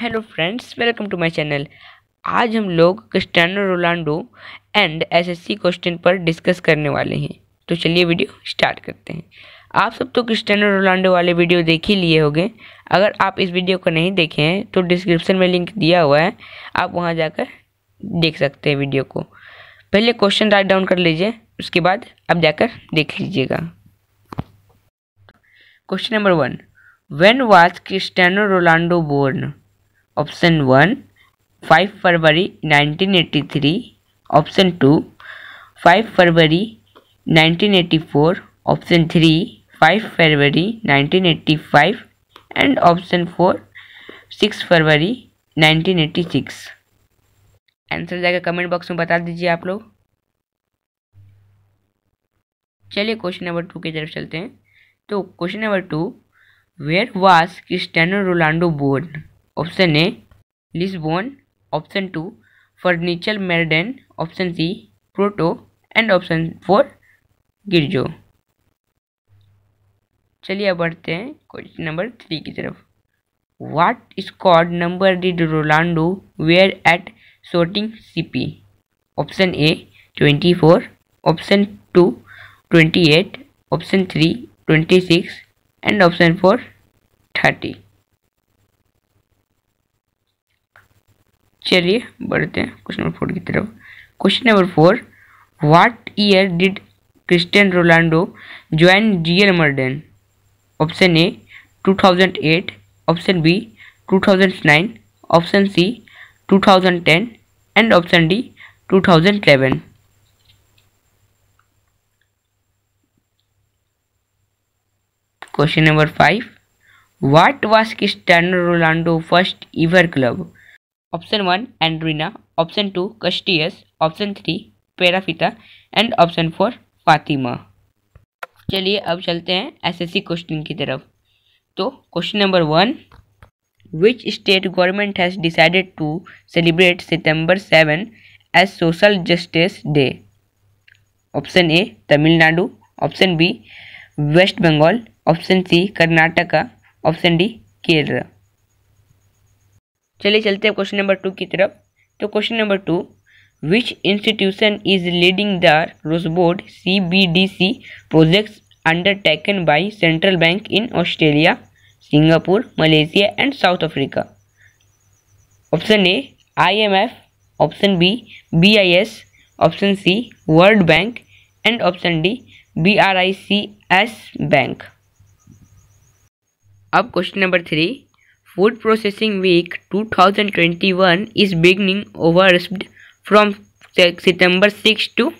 hello friends welcome to my channel आज हम लोग Cristiano Ronaldo and SSC question पर डिस्कस करने वाले हैं तो चलिए वीडियो स्टार्ट करते हैं आप सब तो क्रिस्टानो रोनाल्डो वाले वीडियो देख ही लिए होंगे अगर आप इस वीडियो को नहीं देखे हैं तो डिस्क्रिप्शन में लिंक दिया हुआ है आप वहाँ जाकर देख सकते हैं वीडियो को पहले क्वेश्चन राइट डाउन कर लीजिए उसके बाद आप जाकर देख लीजिएगा question number one when was Cristiano Ronaldo born option one five February nineteen three option two five February nineteen four option three five February nineteen five and option four six February nineteen six answer जाएगा comment box में बता दीजिए आप लोग चलिए question number two की तरफ चलते हैं तो question number two where was Cristiano Ronaldo born option A Lisbon option two Funchal Madeira option C Porto and option four गिरजो चलिए अब बढ़ते हैं क्वेश्चन नंबर थ्री की तरफ what squad number did Ronaldo wear at Sporting CP option A twenty four option two twenty eight option three twenty six and option four thirty चलिए बढ़ते हैं क्वेश्चन नंबर फोर की तरफ question number four what year did Cristiano Ronaldo join Real Madrid option A 2008 option B 2009 option C 2010 and option D 2011 question number five what was Cristiano Ronaldo first ever club option one Andorinha option two कस्टियस option three Perafita and option four Fatima चलिए अब चलते हैं SSC question की तरफ तो question number one which state government has decided to celebrate September seven as social justice day option A Tamil Nadu option B west Bengal option C Karnataka option D Kerala चलिए चलते हैं क्वेश्चन नंबर टू की तरफ तो question number two which institution is leading the rose board C B D C projects undertaken by central bank in Australia Singapore Malaysia and South Africa option A I M F option B B I S option C world bank and option D B R I C S bank अब question number three food processing week 2021 is beginning over from September six to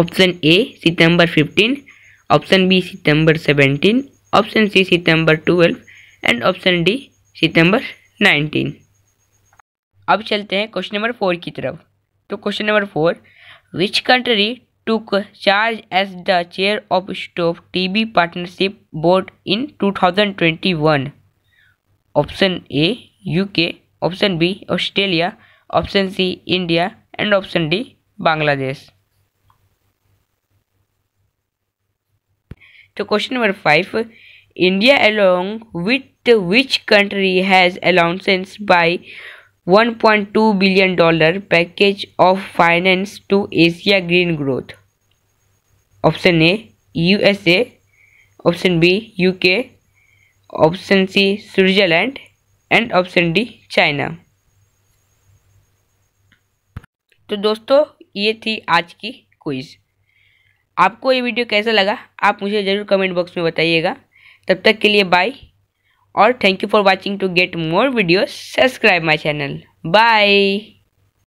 option A September fifteen option B September seventeen option C September twelve and option D September nineteen अब चलते हैं question number four की तरफ तो question number four which country took charge as the chair of stop T B partnership board in two thousand twenty one option A UK option B Australia option C India and option D Bangladesh तो question number five India along with which country has अलाउंसेंस by 1.2 billion dollar package of finance to Asia green growth option A USA option B UK option C Switzerland and option D China तो दोस्तों ये थी आज की quiz आपको ये video कैसा लगा आप मुझे ज़रूर कमेंट बॉक्स में बताइएगा तब तक के लिए बाय और thank you for watching to get more videos subscribe my channel bye